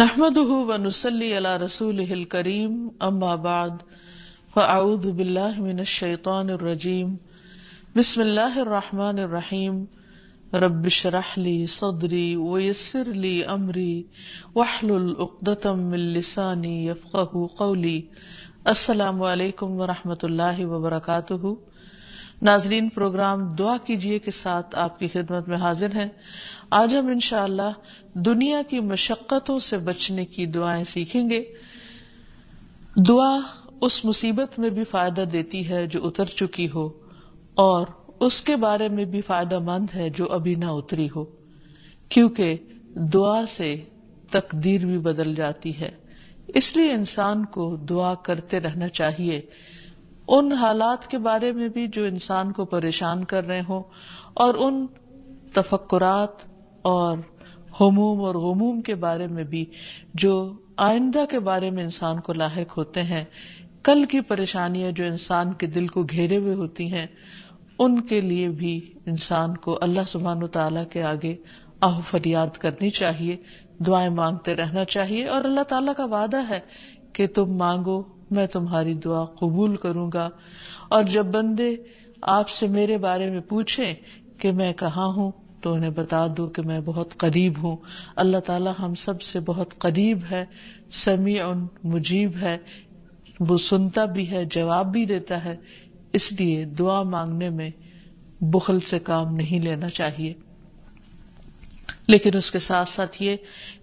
नहमदहू व नसली अला रसूल करीम अम्माबाद फ़ाउदबिल्लाशैतरजीम बसमीम रबशरहली सदरी वयसरली अमरी वाहलतमिलसानी यफ़ू कौली असलकम वरहमल वबरकू नाजरीन प्रोग्राम दुआ कीजिए के साथ आपकी खिदमत में हाजिर हैं आज हम इनशाला दुनिया की मशक्क़तों से बचने की दुआएं सीखेंगे दुआ उस मुसीबत में भी फायदा देती है जो उतर चुकी हो और उसके बारे में भी फायदा मंद है जो अभी ना उतरी हो क्योंकि दुआ से तकदीर भी बदल जाती है इसलिए इंसान को दुआ करते रहना चाहिए उन हालात के बारे में भी जो इंसान को परेशान कर रहे हों और उन तफक्कुरात और हमूम और गमूम के बारे में भी जो आइंदा के बारे में इंसान को लाक होते हैं कल की परेशानियां जो इंसान के दिल को घेरे हुए होती हैं उनके लिए भी इंसान को अल्लाह सुबहान तला के आगे आह फरियाद करनी चाहिए दुआएं मांगते रहना चाहिए और अल्लाह ताला का वादा है कि तुम मांगो मैं तुम्हारी दुआ कबूल करूंगा और जब बंदे आपसे मेरे बारे में पूछे कि मैं कहा हूँ तो उन्हें बता दो कि मैं बहुत करीब हूं अल्लाह ताला हम सब से बहुत करीब है समी और मुजीब है वो सुनता भी है जवाब भी देता है इसलिए दुआ मांगने में बुखल से काम नहीं लेना चाहिए लेकिन उसके साथ साथ ये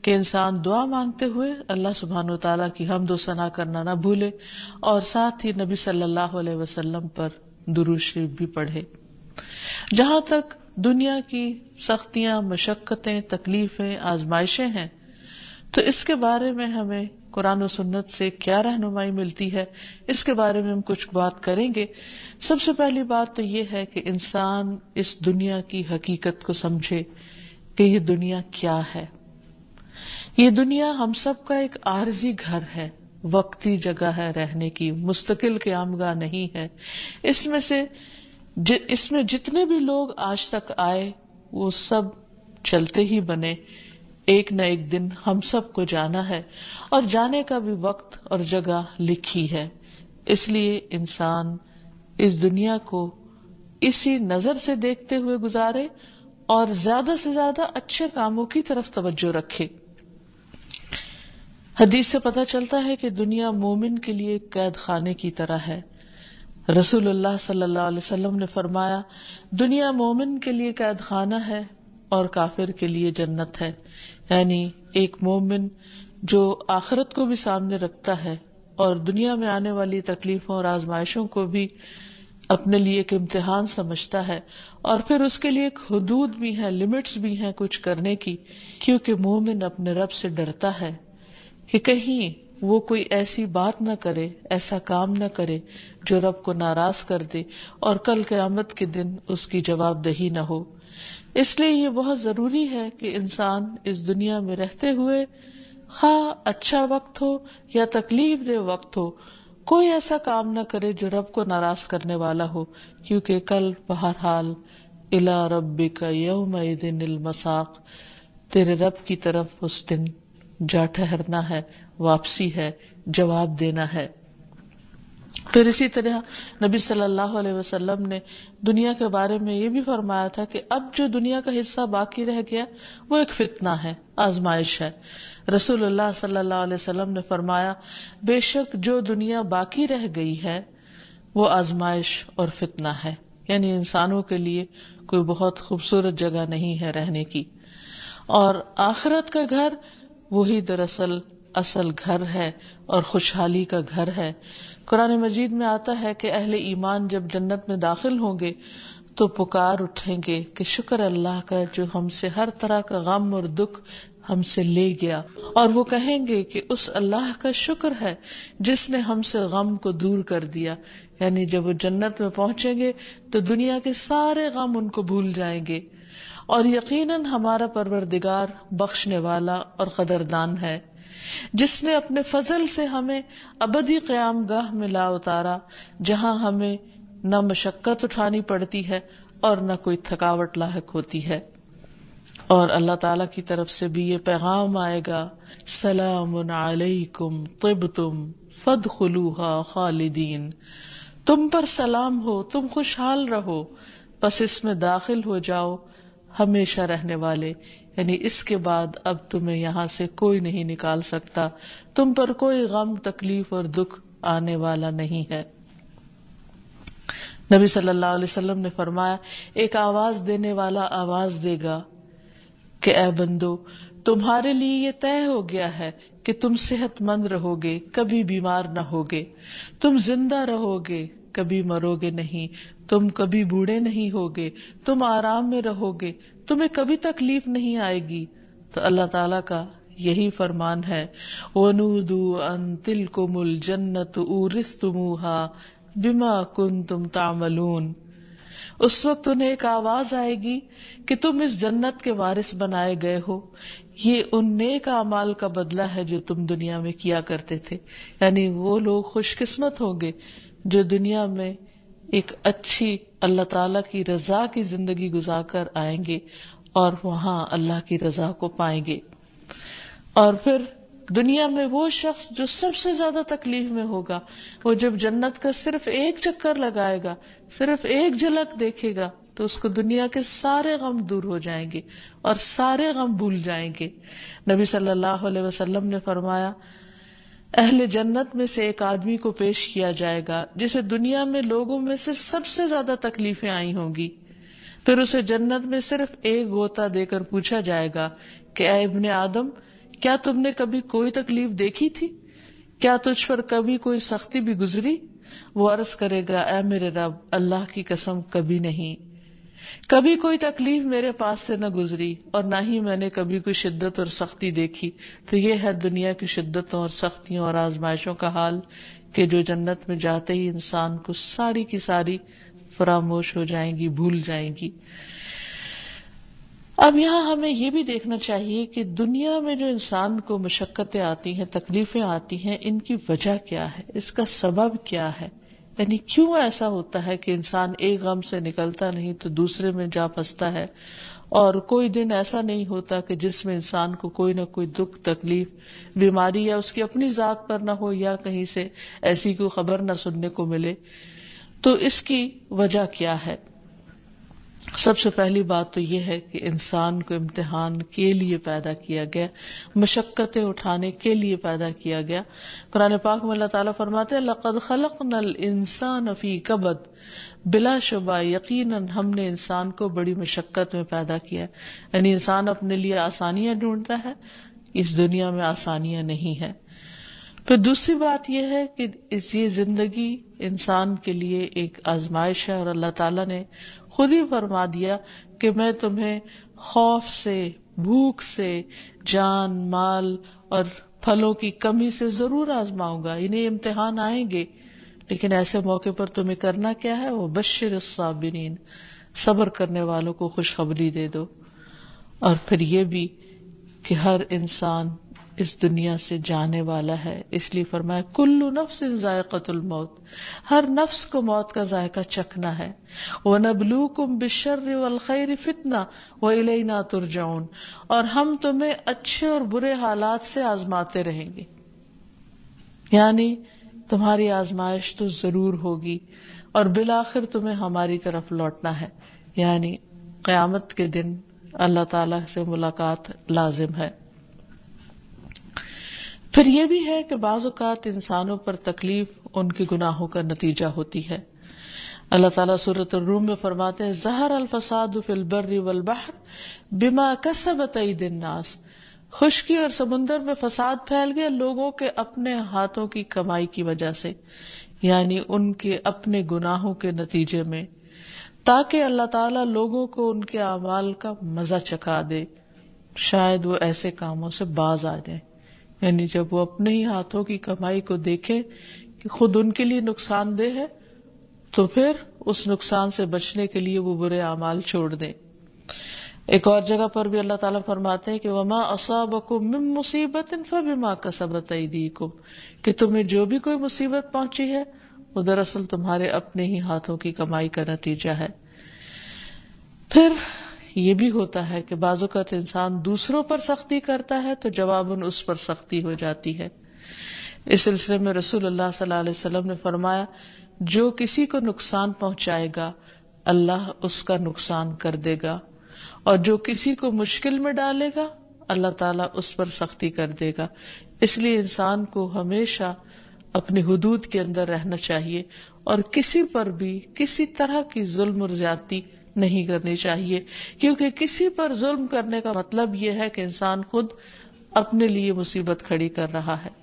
कि इंसान दुआ मांगते हुए अल्लाह सुबहान तला की हमदो सना करना ना भूले और साथ ही नबी सल्लल्लाहु अलैहि वसल्लम पर दुरुशी भी पढ़े जहां तक दुनिया की सख्तियां मशक्कतें तकलीफें आजमाइशें हैं तो इसके बारे में हमें कुरान सुन्नत से क्या रहनुमाई मिलती है इसके बारे में हम कुछ बात करेंगे सबसे पहली बात तो ये है कि इंसान इस दुनिया की हकीकत को समझे कि ये दुनिया क्या है ये दुनिया हम सब का एक आरजी घर है वक्ती जगह है रहने की मुस्तकिल के आमगा नहीं है इसमें से जि, इसमें जितने भी लोग आज तक आए वो सब चलते ही बने एक न एक दिन हम सब को जाना है और जाने का भी वक्त और जगह लिखी है इसलिए इंसान इस दुनिया को इसी नजर से देखते हुए गुजारे और ज्यादा से ज्यादा अच्छे कामों की तरफ तवज्जो रखे हदीस से पता चलता है कि दुनिया मोमिन के लिए कैद खाने की तरह है रसूलुल्लाह सल्लल्लाहु अलैहि वसल्लम ने फरमाया दुनिया मोमिन के लिए कैद खाना है और काफिर के लिए जन्नत है यानी एक मोमिन जो आखरत को भी सामने रखता है और दुनिया में आने वाली तकलीफों और आजमाइशों को भी अपने लिए एक इम्तिहान समझता है और फिर उसके लिए एक हदूद भी है लिमिट्स भी हैं कुछ करने की क्योंकि मोमिन अपने रब से डरता है कि कहीं वो कोई ऐसी बात ना करे ऐसा काम ना करे जो रब को नाराज कर दे और कल क्यामत के दिन उसकी जवाबदही ना हो इसलिए ये बहुत जरूरी है कि इंसान इस दुनिया में रहते हुए खा हाँ, अच्छा वक्त हो या तकलीफ दे वक्त हो कोई ऐसा काम ना करे जो रब को नाराज करने वाला हो क्योंकि कल बहरहाल इला रब का यौम मसाक तेरे रब की तरफ उस दिन जा ठहरना है वापसी है जवाब देना है फिर इसी तरह नबी सल्लल्लाहु अलैहि वसल्लम ने दुनिया के बारे में ये भी फरमाया था कि अब जो दुनिया का हिस्सा बाकी रह गया वो एक फितना है आजमाइश है रसूलुल्लाह सल्लल्लाहु अलैहि वसल्लम ने फरमाया बेशक जो दुनिया बाकी रह गई है वो आजमाइश और फितना है यानी इंसानों के लिए कोई बहुत खूबसूरत जगह नहीं है रहने की और आखिरत का घर वही दरअसल असल घर है और खुशहाली का घर है कुरान मजीद में आता है कि अहले ईमान जब जन्नत में दाखिल होंगे तो पुकार उठेंगे कि शुक्र अल्लाह का जो हमसे हर तरह का गम और दुख हमसे ले गया और वो कहेंगे कि उस अल्लाह का शुक्र है जिसने हमसे गम को दूर कर दिया यानी जब वो जन्नत में पहुंचेंगे तो दुनिया के सारे गम उनको भूल जाएंगे और यकीनन हमारा परवरदिगार बख्शने वाला और कदरदान है जिसने अपने फजल से हमें अबदी क्याम गह में ला उतारा जहां हमें न मशक्कत उठानी पड़ती है और न कोई थकावट लाक होती है और अल्लाह ताला की तरफ से भी ये पैगाम आएगा सलाम तब तिब तुम फद खलूहा खालिदीन तुम पर सलाम हो तुम खुशहाल रहो बस इसमें दाखिल हो जाओ हमेशा रहने वाले यानी इसके बाद अब तुम्हें यहाँ से कोई नहीं निकाल सकता तुम पर कोई गम तकलीफ और दुख आने वाला नहीं है नबी सल्लल्लाहु अलैहि वसल्लम ने फरमाया एक आवाज देने वाला आवाज देगा कि ए बंदो तुम्हारे लिए ये तय हो गया है कि तुम सेहतमंद रहोगे कभी बीमार न होगे तुम जिंदा रहोगे कभी मरोगे नहीं तुम कभी बूढ़े नहीं होगे तुम आराम में रहोगे तुम्हें कभी तकलीफ नहीं आएगी तो अल्लाह ताला का यही फरमान है अंतिल कुमुल जन्नत बिमा कुन तुम तामलून उस वक्त उन्हें एक आवाज आएगी कि तुम इस जन्नत के वारिस बनाए गए हो ये उन नेक अमाल का बदला है जो तुम दुनिया में किया करते थे यानी वो लोग खुशकिस्मत होंगे जो दुनिया में एक अच्छी अल्लाह ताला की रजा की जिंदगी गुजार कर आएंगे और वहां अल्लाह की रजा को पाएंगे और फिर दुनिया में वो शख्स जो सबसे ज्यादा तकलीफ में होगा वो जब जन्नत का सिर्फ एक चक्कर लगाएगा सिर्फ एक झलक देखेगा तो उसको दुनिया के सारे गम दूर हो जाएंगे और सारे गम भूल जाएंगे नबी सल्लल्लाहु अलैहि वसल्लम ने फरमाया अहल जन्नत में से एक आदमी को पेश किया जाएगा जिसे दुनिया में लोगों में से सबसे ज्यादा तकलीफें आई होंगी फिर उसे जन्नत में सिर्फ एक गोता देकर पूछा जाएगा कि अबन आदम क्या तुमने कभी कोई तकलीफ देखी थी क्या तुझ पर कभी कोई सख्ती भी गुजरी वो अर्ज करेगा ए मेरे रब अल्लाह की कसम कभी नहीं कभी कोई तकलीफ मेरे पास से न गुजरी और ना ही मैंने कभी कोई शिद्दत और सख्ती देखी तो ये है दुनिया की शिद्दतों और सख्तियों और आजमाइशों का हाल कि जो जन्नत में जाते ही इंसान को सारी की सारी फरामोश हो जाएंगी भूल जाएंगी अब यहां हमें यह भी देखना चाहिए कि दुनिया में जो इंसान को मशक्क़तें आती हैं तकलीफें आती हैं इनकी वजह क्या है इसका सबब क्या है यानी क्यों ऐसा होता है कि इंसान एक गम से निकलता नहीं तो दूसरे में जा फंसता है और कोई दिन ऐसा नहीं होता कि जिसमें इंसान को कोई ना कोई दुख तकलीफ बीमारी या उसकी अपनी जात पर ना हो या कहीं से ऐसी कोई खबर ना सुनने को मिले तो इसकी वजह क्या है सबसे पहली बात तो यह है कि इंसान को इम्तिहान के लिए पैदा किया गया मशक्क़तें उठाने के लिए पैदा किया गया कुरान पाक में अल्लाह ताला फरमाते हैं लक़द खलक नल इंसान फ़ी कबद बिला शुबा यकीनन हमने इंसान को बड़ी मशक्क़त में पैदा किया यानी इंसान अपने लिए आसानियां ढूंढता है इस दुनिया में आसानियां नहीं है फिर दूसरी बात यह है कि इस ये जिंदगी इंसान के लिए एक आजमाइश है और अल्लाह ताला ने खुद ही फरमा दिया कि मैं तुम्हें खौफ से भूख से जान माल और फलों की कमी से जरूर आजमाऊंगा इन्हें इम्तिहान आएंगे लेकिन ऐसे मौके पर तुम्हें करना क्या है वो बशर साबिरीन सब्र करने वालों को खुशखबरी दे दो और फिर ये भी कि हर इंसान इस दुनिया से जाने वाला है इसलिए फरमाया कुल्लू नफ्स जायकतुल मौत हर नफ्स को मौत का जायका चखना है व नबलू कुम बिशर खैर फितना व इलेना तुरजाउन और हम तुम्हें अच्छे और बुरे हालात से आजमाते रहेंगे यानी तुम्हारी आजमाइश तो जरूर होगी और बिलाखिर तुम्हें हमारी तरफ लौटना है यानी क्यामत के दिन अल्लाह ताला से मुलाकात लाजिम है फिर यह भी है कि बाज़ात इंसानों पर तकलीफ उनके गुनाहों का नतीजा होती है अल्लाह ताला सूरत रूम में फरमाते हैं जहर अलफसाद फिल बर्री वल बहर बिमा दिन नास खुशकी और समुन्दर में फसाद फैल गया लोगों के अपने हाथों की कमाई की वजह से यानी उनके अपने गुनाहों के नतीजे में ताकि अल्लाह ताला लोगों को उनके अमाल का मजा चखा दे शायद वो ऐसे कामों से बाज आ जाए यानी जब वो अपने ही हाथों की कमाई को देखे कि खुद उनके लिए नुकसानदेह है तो फिर उस नुकसान से बचने के लिए वो बुरे अमाल छोड़ दें एक और जगह पर भी अल्लाह ताला फरमाते हैं कि वमा असाबकुम मिम मुसीबत फबिमा कसबत ऐदीकुम कि तुम्हें जो भी कोई मुसीबत पहुंची है वो दरअसल तुम्हारे अपने ही हाथों की कमाई का नतीजा है फिर ये भी होता है कि बाजुकत इंसान दूसरों पर सख्ती करता है तो जवाबन उस पर सख्ती हो जाती है इस सिलसिले में रसूल अल्लाह सल्लाम ने फरमाया जो किसी को नुकसान पहुंचाएगा अल्लाह उसका नुकसान कर देगा और जो किसी को मुश्किल में डालेगा अल्लाह ताला उस पर सख्ती कर देगा इसलिए इंसान को हमेशा अपनी हदूद के अंदर रहना चाहिए और किसी पर भी किसी तरह की जुल्म और ज्यादा नहीं करनी चाहिए क्योंकि किसी पर जुल्म करने का मतलब यह है कि इंसान खुद अपने लिए मुसीबत खड़ी कर रहा है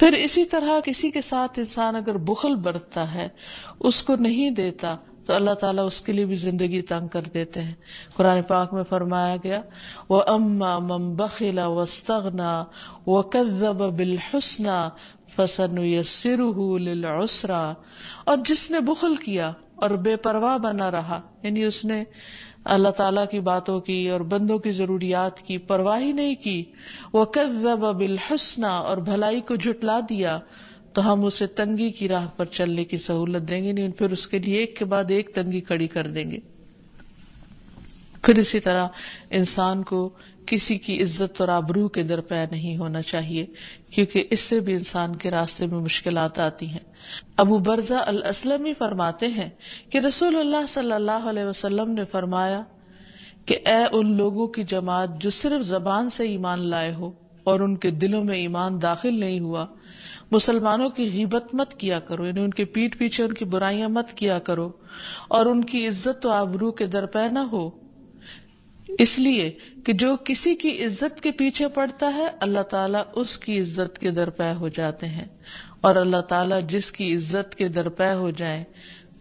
फिर इसी तरह किसी के साथ इंसान अगर बुखल बरतता है उसको नहीं देता तो अल्लाह ताला उसके लिए भी जिंदगी तंग कर देते हैं कुरान पाक में फरमाया गया व अम्मा मम बखिला वस्तगना व कदब बिल हसना फसन सिरहरा और जिसने बुखल किया और बेपरवाह बना रहा यानी उसने अल्लाह ताला की बातों की और बंदों की जरूरियात की परवाह ही नहीं की वह कज़ब बिल हसना और भलाई को झुटला दिया तो हम उसे तंगी की राह पर चलने की सहूलत देंगे नहीं फिर उसके लिए एक के बाद एक तंगी खड़ी कर देंगे फिर इसी तरह इंसान को किसी की इज्जत और आबरू के दरपया नहीं होना चाहिए क्योंकि इससे भी इंसान के रास्ते में मुश्किल आती हैं अबू बर्जा अल असलमी फरमाते हैं कि रसूल सल्लल्लाहु अलैहि वसल्लम ने फरमाया कि ए उन लोगों की जमात जो सिर्फ जबान से ईमान लाए हो और उनके दिलों में ईमान दाखिल नहीं हुआ मुसलमानों की हिबत मत किया करो यानी उनके पीठ पीछे उनकी बुराइयां मत किया करो और उनकी इज्जत तो आबरू के दरपय न हो इसलिए कि जो किसी की इज्जत के पीछे पड़ता है अल्लाह ताला उसकी इज्जत के दरपय हो जाते हैं और अल्लाह ताला जिसकी इज्जत के दरपय हो जाए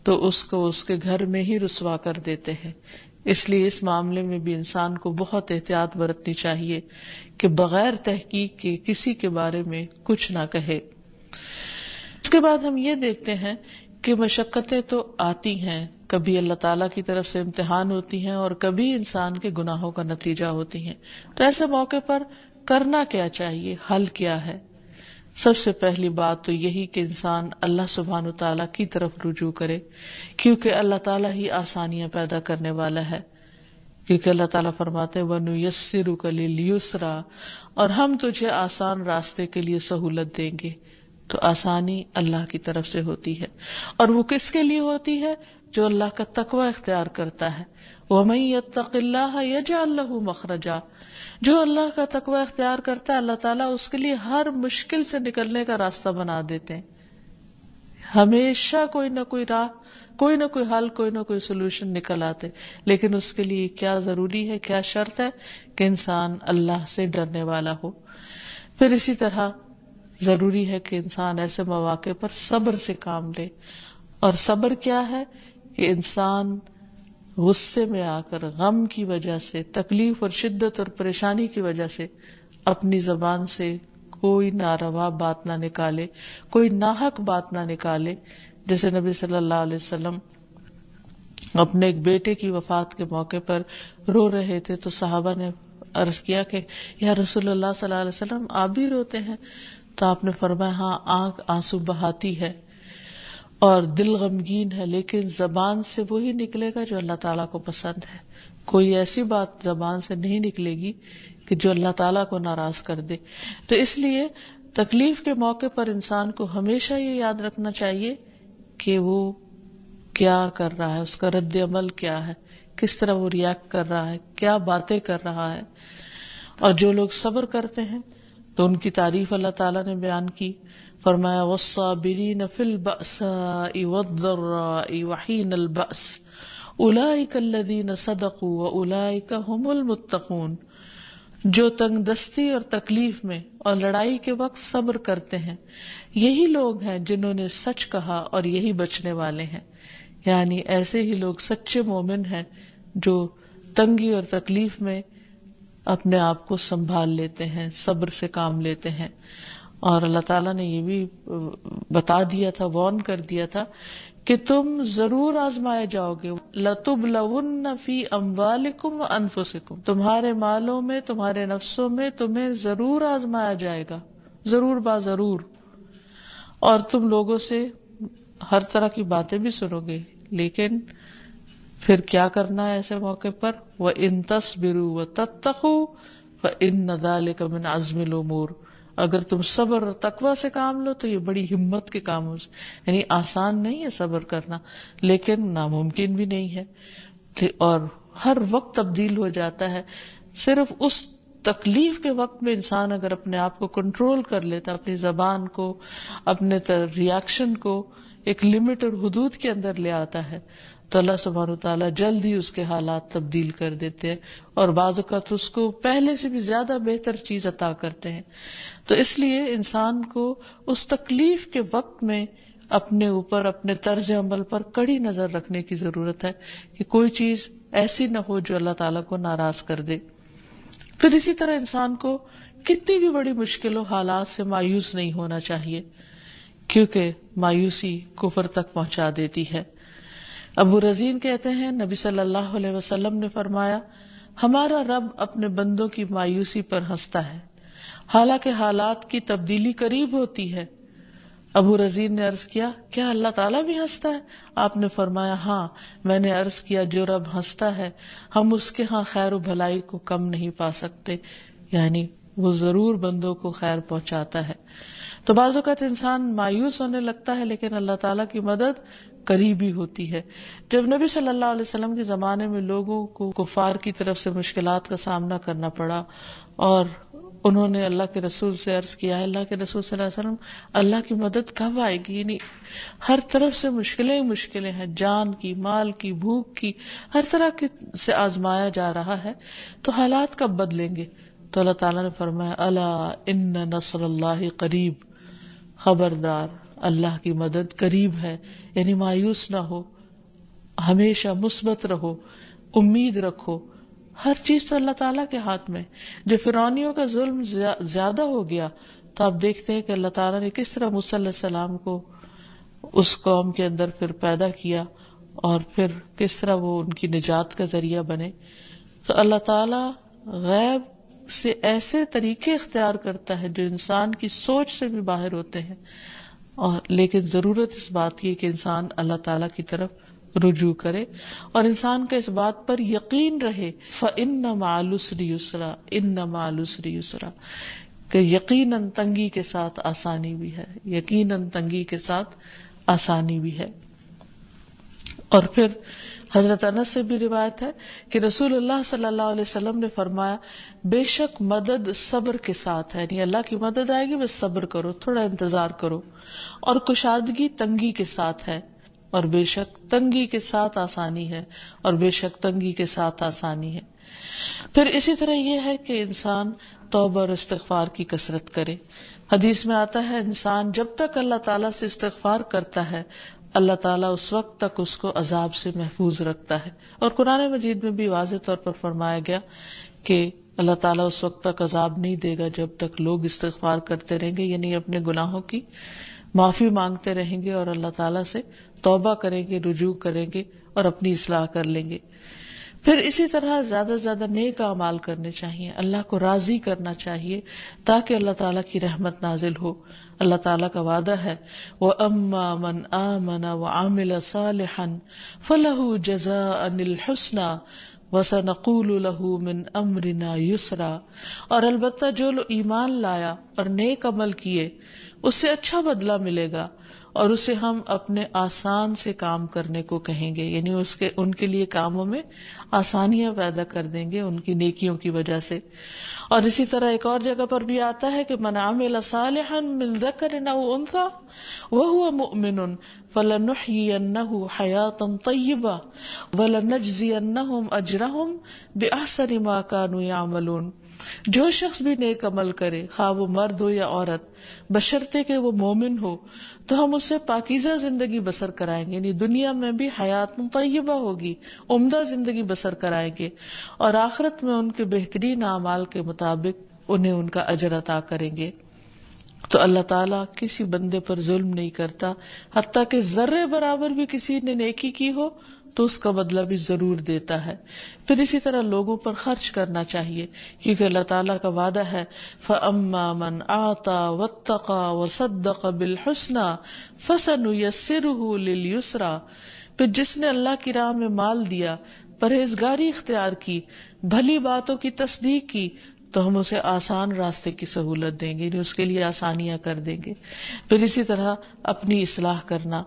तो उसको उसके घर में ही रसवा कर देते हैं इसलिए इस मामले में भी इंसान को बहुत एहतियात बरतनी चाहिए कि बगैर तहकीक के किसी के बारे में कुछ ना कहे उसके बाद हम ये देखते हैं कि मशक्क़तें तो आती हैं कभी अल्लाह ताला की तरफ से इम्तिहान होती हैं और कभी इंसान के गुनाहों का नतीजा होती हैं तो ऐसे मौके पर करना क्या चाहिए हल क्या है सबसे पहली बात तो यही कि इंसान अल्लाह सुबहान तला की तरफ रुजू करे क्योंकि अल्लाह ताला ही आसानियां पैदा करने वाला है क्योंकि अल्लाह ताला फरमाते वनु यस्सिरु कलिलयुसरा और हम तुझे आसान रास्ते के लिए सहूलत देंगे तो आसानी अल्लाह की तरफ से होती है और वो किसके लिए होती है जो अल्लाह का तकवा इख्तियार करता है वमैतल्लाह मखरजा जो अल्लाह का तकवा इख्तियार करता है अल्लाह ताला उसके लिए हर मुश्किल से निकलने का रास्ता बना देते हैं हमेशा कोई ना कोई राह कोई ना कोई हल कोई ना कोई सोल्यूशन निकल आते लेकिन उसके लिए क्या जरूरी है क्या शर्त है कि इंसान अल्लाह से डरने वाला हो फिर इसी तरह जरूरी है कि इंसान ऐसे मौाक पर सब्र से काम ले और सब्र क्या है कि इंसान गुस्से में आकर गम की वजह से तकलीफ और शिद्दत और परेशानी की वजह से अपनी जबान से कोई नारवा बात ना निकाले कोई नाहक बात ना निकाले जैसे नबी सल्लल्लाहु अलैहि वसल्लम अपने एक बेटे की वफात के मौके पर रो रहे थे तो साहबा ने अर्ज किया कि या रसूलुल्लाह सल्लल्लाहु अलैहि वसल्लम आप भी रोते हैं तो आपने फरमाया हाँ आंख आंसू बहाती है और दिल गमगीन है लेकिन जबान से वही निकलेगा जो अल्लाह ताला को पसंद है कोई ऐसी बात जबान से नहीं निकलेगी कि जो अल्लाह ताला को नाराज कर दे तो इसलिए तकलीफ के मौके पर इंसान को हमेशा ये याद रखना चाहिए कि वो क्या कर रहा है उसका रद्द अमल क्या है किस तरह वो रिएक्ट कर रहा है क्या बातें कर रहा है और जो लोग सब्र करते हैं तो उनकी तारीफ अल्लाह ताला ने बयान की फरमाया वसाबिरीन फिल बसाई और तकलीफ में और लड़ाई के वक्त सब्र करते हैं यही लोग हैं जिन्होंने सच कहा और यही बचने वाले हैं यानी ऐसे ही लोग सच्चे मोमिन हैं जो तंगी और तकलीफ में अपने आप को संभाल लेते हैं सब्र से काम लेते हैं और अल्लाह ताला ने ये भी बता दिया था वॉर्न कर दिया था कि तुम जरूर आजमाए जाओगे लतुब लवन अम्बालिकुम अनफुसिकुम तुम्हारे मालों में तुम्हारे नफ्सों में तुम्हे जरूर आजमाया जाएगा जरूर बा जरूर और तुम लोगों से हर तरह की बातें भी सुनोगे लेकिन फिर क्या करना है ऐसे मौके पर वह इन तस्बिर व तत्तखू व इन नदाल कमिन आजमिल उमूर अगर तुम सब्र और तकवा से काम लो तो ये बड़ी हिम्मत के काम हो यानी आसान नहीं है सब्र करना लेकिन नामुमकिन भी नहीं है और हर वक्त तब्दील हो जाता है सिर्फ उस तकलीफ के वक्त में इंसान अगर अपने आप को कंट्रोल कर लेता अपनी जबान को अपने रिएक्शन को एक लिमिट और हदूद के अंदर ले आता है तो अल्लाह सुबहान तला जल्द ही उसके हालात तब्दील कर देते हैं और बाज़ात उसको पहले से भी ज्यादा बेहतर चीज अता करते हैं तो इसलिए इंसान को उस तकलीफ के वक्त में अपने ऊपर अपने तर्ज अमल पर कड़ी नजर रखने की जरूरत है कि कोई चीज ऐसी ना हो जो अल्लाह तला को नाराज कर दे फिर इसी तरह इंसान को कितनी भी बड़ी मुश्किलों हालात से मायूस नहीं होना चाहिए क्योंकि मायूसी कुफर तक पहुंचा देती है अबू रजीन कहते हैं नबी सल्लल्लाहु अलैहि वसल्लम ने फरमाया हमारा रब अपने बंदों की मायूसी पर हंसता है हालांकि हालात की तब्दीली करीब होती है अबू रजीन ने अर्ज किया क्या अल्लाह ताला भी हंसता है आपने फरमाया हाँ मैंने अर्ज किया जो रब हंसता है हम उसके यहाँ खैर भलाई को कम नहीं पा सकते यानी वो जरूर बंदों को खैर पहुंचाता है तो बाज़त इंसान मायूस होने लगता है लेकिन अल्लाह ताला की मदद करीबी होती है जब नबी सल्लल्लाहु अलैहि वसल्लम के ज़माने में लोगों को कुफार की तरफ से मुश्किल का सामना करना पड़ा और उन्होंने अल्लाह के रसूल से अर्ज किया अल्लाह के रसूल वसल्लम अल्लाह की मदद कब आएगी यानी हर तरफ से मुश्किलें ही मुश्किलें हैं जान की माल की भूख की हर तरह की से आजमाया जा रहा है तो हालात कब बदलेंगे तो अल्लाह ताला ने फरमाया अला इन नसर करीब खबरदार अल्लाह की मदद करीब है यानी मायूस ना हो हमेशा मुस्बत रहो उम्मीद रखो हर चीज तो अल्लाह ताला के हाथ में जो फिरौनियों का जुल्म ज्यादा हो गया तो आप देखते हैं कि अल्लाह ताला ने किस तरह मूसा सलाम को उस कौम के अंदर फिर पैदा किया और फिर किस तरह वो उनकी निजात का जरिया बने तो अल्लाह ताला गैब से ऐसे तरीके इख्तियार करता है जो इंसान की सोच से भी बाहर होते हैं और लेकिन ज़रूरत इस बात की कि इंसान अल्लाह ताला की तरफ रुजू करे और इंसान का इस बात पर यकीन रहे फ इन मालुसरी उसरा इन मालुसरी उसरा कि यकीनन तंगी के साथ आसानी भी है यकीनन तंगी के साथ आसानी भी है और फिर हजरत अनस से भी रिवायत है कि रसूलुल्लाह सल्लल्लाहु अलैहि वसल्लम ने फरमाया बेशक मदद सब्र के साथ है यानी अल्लाह की मदद आएगी बस सब्र करो थोड़ा इंतजार करो और कुशादगी तंगी के साथ है और बेशक तंगी के साथ आसानी है और बेशक तंगी के साथ आसानी है फिर इसी तरह यह है कि इंसान तोबा और इस्तफार की कसरत करे हदीस में आता है इंसान जब तक अल्लाह ताला से इस्तफार करता है अल्लाह ताला उस वक्त तक उसको अजाब से महफूज रखता है और कुरान मजीद में भी वाज तौर पर फरमाया गया कि अल्लाह ताला उस वक्त तक अजाब नहीं देगा जब तक लोग इस्तार करते रहेंगे यानी अपने गुनाहों की माफी मांगते रहेंगे और अल्लाह ताला से तौबा करेंगे रुजू करेंगे और अपनी इसलाह कर लेंगे फिर इसी तरह ज्यादा से ज्यादा नेक अमाल करने चाहिए अल्लाह को राजी करना चाहिए ताकि अल्लाह ताला की रहमत नाजिल हो अल्लाह ताला का वादा है वह अम्मा मन आमना व आमिल सालहन फलहू जजा अनिल हसना वसनकूल लहू मिन अमरिना युसरा और अलबत्ता जो ईमान लाया और नेक अमल किए उससे अच्छा बदला मिलेगा और उसे हम अपने आसान से काम करने को कहेंगे यानी उसके उनके लिए कामों में आसानियां पैदा कर देंगे उनकी नेकियों की वजह से और इसी तरह एक और जगह पर भी आता है कि मनामिल सालहन मिल दकर उनसा वह हुआ मुमिन फलनहयन्नहु यामलून जो शख्स भी नेक अमल करे खा वो मर्द हो या औरत बशर्ते कि वो मोमिन हो तो हम उससे पाकिजा जिंदगी बसर कराएंगे यानी दुनिया में भी हयात मुतयबा होगी उम्दा जिंदगी बसर कराएंगे और आखरत में उनके बेहतरीन अमाल के मुताबिक उन्हें उनका अजर अता करेंगे तो अल्लाह ताला किसी बंदे पर जुल्म नहीं करता हती के जर्रे बराबर भी किसी ने नेकी की हो तो उसका बदला भी ज़रूर देता है फिर इसी तरह लोगों पर खर्च करना चाहिए क्योंकि अल्लाह ताला का वादा है फ़अम्मा मन आता वत्तका वसद्दक बिलहसना फसन लिलयुसरा फिर जिसने अल्लाह की राह में माल दिया परहेजगारी इख्तियार की भली बातों की तस्दीक की तो हम उसे आसान रास्ते की सहूलत देंगे यानी उसके लिए आसानियां कर देंगे फिर इसी तरह अपनी इसलाह करना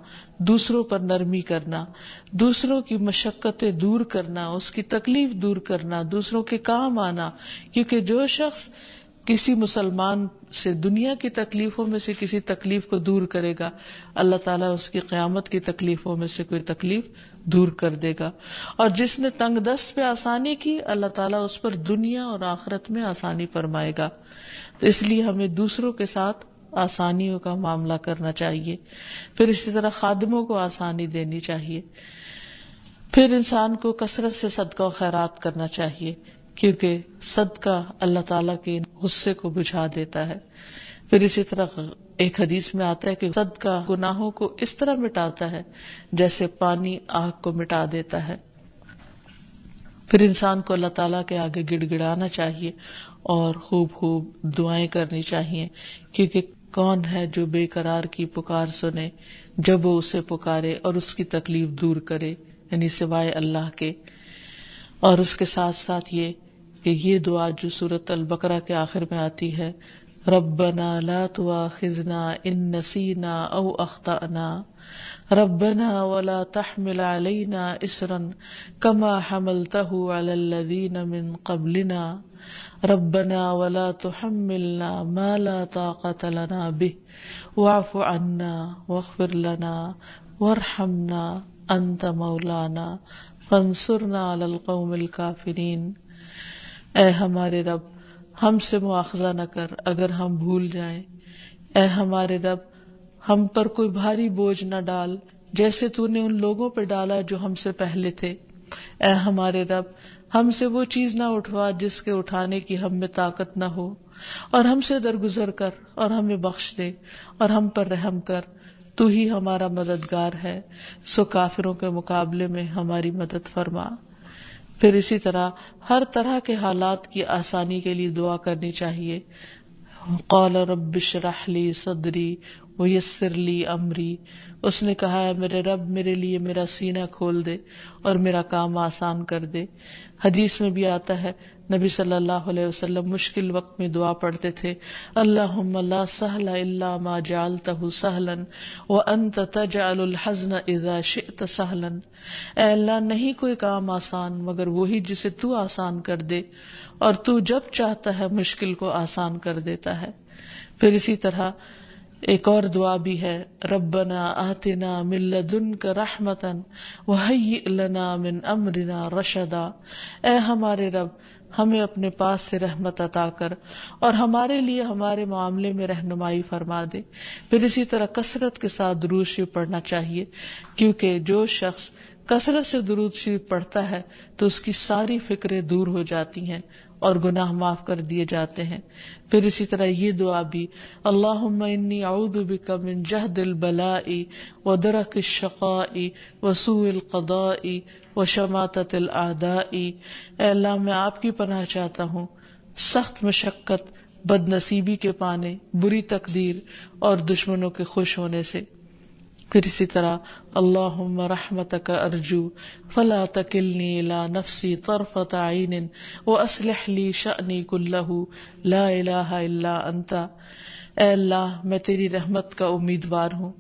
दूसरों पर नरमी करना दूसरों की मशक्क़तें दूर करना उसकी तकलीफ दूर करना दूसरों के काम आना क्योंकि जो शख्स किसी मुसलमान से दुनिया की तकलीफों में से किसी तकलीफ को दूर करेगा अल्लाह ताला उसकी क्यामत की तकलीफों में से कोई तकलीफ दूर कर देगा और जिसने तंग दस्त पे आसानी की अल्लाह ताला उस पर दुनिया और आखरत में आसानी फरमाएगा तो इसलिए हमें दूसरों के साथ आसानियों का मामला करना चाहिए फिर इसी तरह खादमों को आसानी देनी चाहिए फिर इंसान को कसरत से सदका खैरात करना चाहिए क्योंकि सदका अल्लाह ताला के गुस्से को बुझा देता है फिर इसी तरह एक हदीस में आता है कि सदका गुनाहों को इस तरह मिटाता है जैसे पानी आग को मिटा देता है फिर इंसान को अल्लाह ताला के आगे गिड़गिड़ाना चाहिए और खूब खूब दुआएं करनी चाहिए क्योंकि कौन है जो बेकरार की पुकार सुने जब वो उसे पुकारे और उसकी तकलीफ दूर करे यानी सिवाय अल्लाह के और उसके साथ साथ ये कि ये दुआ जो सूरत अल बकरा के आखिर में आती है ربنا لا تواخذنا إن نسينا أو أخطأنا ربنا ولا تحمل علينا إسرا كما حملته على الذين من قبلنا ربنا ولا تحملنا ما لا طاقة لنا به واعف عنا واغفر لنا وارحمنا أنت مولانا فانصرنا على القوم الكافرين اے ہمارے رب हमसे मुआखजा न कर अगर हम भूल जाए ए हमारे रब हम पर कोई भारी बोझ न डाल जैसे तूने उन लोगों पर डाला जो हमसे पहले थे ए हमारे रब हमसे वो चीज ना उठवा जिसके उठाने की हम में ताकत ना हो और हमसे दरगुजर कर और हमें बख्श दे और हम पर रहम कर तू ही हमारा मददगार है सो काफिरों के मुकाबले में हमारी मदद फरमा फिर इसी तरह हर तरह के हालात की आसानी के लिए दुआ करनी चाहिए कौल रबली सदरी यसरली अमरी उसने कहा है मेरे रब मेरे लिए मेरा सीना खोल दे और मेरा काम आसान कर दे हदीस में भी आता है नबी सल्लल्लाहु अलैहि वसल्लम मुश्किल वक्त में दुआ पढ़ते थे अल्लाह नहीं कोई काम आसान मगर वही जिसे तू आसान कर दे और तू जब चाहता है मुश्किल को आसान कर देता है फिर इसी तरह एक और दुआ भी है रबना आतना मिल्लदुन का रहमतन वही लना मिन अमरिना रशदा ए हमारे रब हमें अपने पास से रहमत अता कर और हमारे लिए हमारे मामले में रहनुमाई फरमा दे फिर इसी तरह कसरत के साथ दरूद शरीफ पढ़ना चाहिए क्योंकि जो शख्स कसरत से दरूद शरीफ पढ़ता है तो उसकी सारी फिक्रें दूर हो जाती हैं और गुनाह माफ कर दिए जाते हैं फिर इसी तरह ये दुआ भी अल्लाह बिका मिन जहदिल बलाई व दरक शक़ाई वसूल कदाई व शमातल आदाई अल्लाह मैं आपकी पनाह चाहता हूँ सख्त मशक्क़त बदनसीबी के पाने बुरी तकदीर और दुश्मनों के खुश होने से फिर इसी तरह अल्लाह रहमत का अर्जू फला तकिलनी ला नफसी तरफत आइन व असलहली शनी कुल्लहू ला इला अंता अल्लाह मैं तेरी रहमत का उम्मीदवार हूँ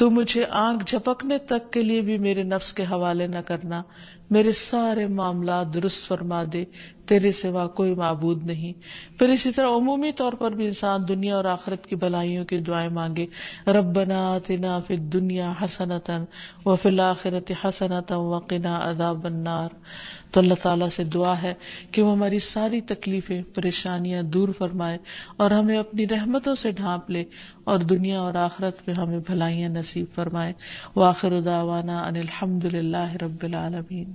तू मुझे आंख झपकने तक के लिए भी मेरे नफ्स के हवाले न करना मेरे सारे मामला दुरुस्त फरमा दे तेरे सिवा कोई मबूद नहीं फिर इसी तरह अमूमी तौर पर भी इंसान दुनिया और आखरत की भलाइयों की दुआएं मांगे रबना तना फिर दुनिया हसनतन व फिल आखिरत हसनता वक़िना अदाब तो अल्लाह ताला से दुआ है कि वो हमारी सारी तकलीफ़ें परेशानियां दूर फरमाए और हमें अपनी रहमतों से ढांप ले और दुनिया और आखरत में हमें भलाइयां नसीब फरमाए व आखिर उदावाना अनिलहमदिल्ला रबालमीन